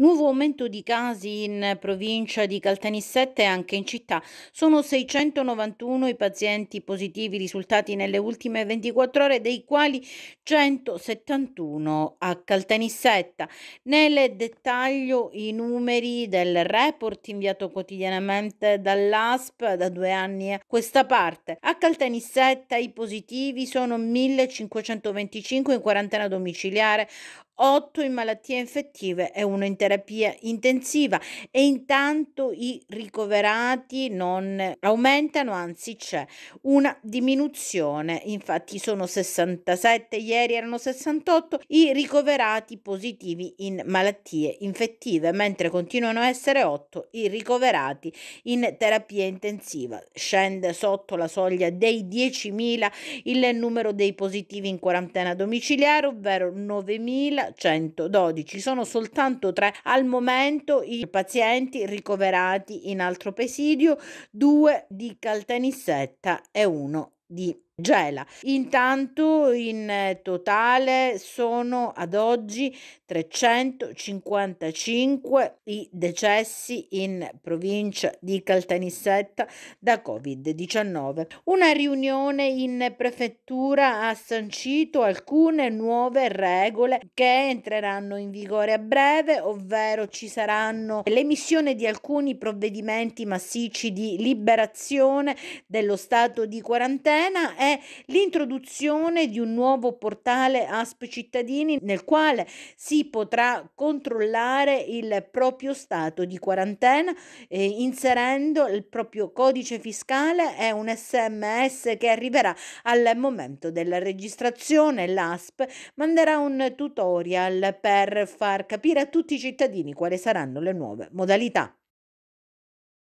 Nuovo aumento di casi in provincia di Caltanissette e anche in città. Sono 691 i pazienti positivi risultati nelle ultime 24 ore, dei quali 171 a Caltanissetta. Nel dettaglio i numeri del report inviato quotidianamente dall'ASP da due anni a questa parte. A Caltanissetta i positivi sono 1525 in quarantena domiciliare, 8 in malattie infettive e 1 in terapia intensiva e intanto i ricoverati non aumentano, anzi c'è una diminuzione, infatti sono 67, ieri erano 68 i ricoverati positivi in malattie infettive, mentre continuano a essere 8 i ricoverati in terapia intensiva. Scende sotto la soglia dei 10.000 il numero dei positivi in quarantena domiciliare, ovvero 9.000 1112. Sono soltanto tre al momento i pazienti ricoverati in altro presidio, due di Caltanissetta e uno di Gela. Intanto in eh, totale sono ad oggi 355 i decessi in provincia di Caltanissetta da Covid-19. Una riunione in prefettura ha sancito alcune nuove regole che entreranno in vigore a breve, ovvero ci saranno l'emissione di alcuni provvedimenti massicci di liberazione dello stato di quarantena e è l'introduzione di un nuovo portale ASP cittadini nel quale si potrà controllare il proprio stato di quarantena eh, inserendo il proprio codice fiscale e un sms che arriverà al momento della registrazione. L'ASP manderà un tutorial per far capire a tutti i cittadini quali saranno le nuove modalità.